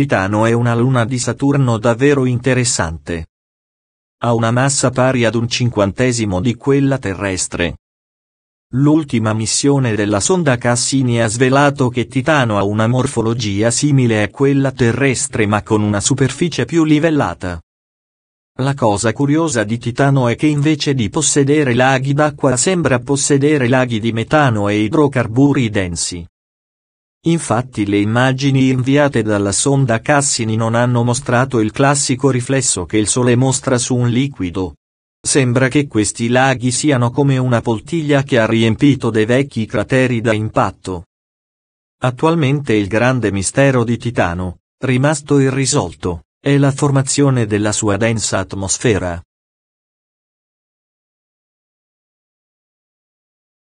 Titano è una luna di Saturno davvero interessante. Ha una massa pari ad un cinquantesimo di quella terrestre. L'ultima missione della sonda Cassini ha svelato che Titano ha una morfologia simile a quella terrestre ma con una superficie più livellata. La cosa curiosa di Titano è che invece di possedere laghi d'acqua sembra possedere laghi di metano e idrocarburi densi. Infatti le immagini inviate dalla sonda Cassini non hanno mostrato il classico riflesso che il Sole mostra su un liquido. Sembra che questi laghi siano come una poltiglia che ha riempito dei vecchi crateri da impatto. Attualmente il grande mistero di Titano, rimasto irrisolto, è la formazione della sua densa atmosfera.